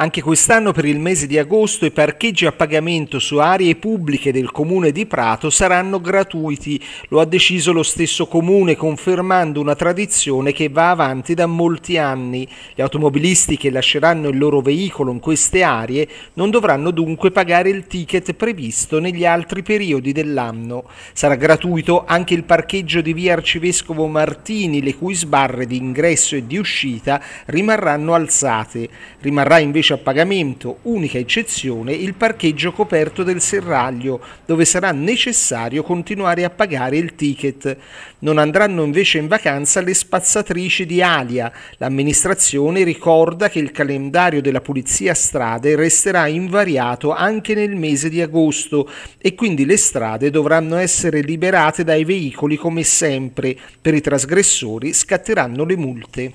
Anche quest'anno per il mese di agosto i parcheggi a pagamento su aree pubbliche del comune di Prato saranno gratuiti, lo ha deciso lo stesso comune confermando una tradizione che va avanti da molti anni. Gli automobilisti che lasceranno il loro veicolo in queste aree non dovranno dunque pagare il ticket previsto negli altri periodi dell'anno. Sarà gratuito anche il parcheggio di via Arcivescovo Martini, le cui sbarre di ingresso e di uscita rimarranno alzate. Rimarrà invece parcheggio a pagamento, unica eccezione il parcheggio coperto del serraglio, dove sarà necessario continuare a pagare il ticket. Non andranno invece in vacanza le spazzatrici di Alia. L'amministrazione ricorda che il calendario della pulizia strade resterà invariato anche nel mese di agosto e quindi le strade dovranno essere liberate dai veicoli come sempre. Per i trasgressori scatteranno le multe.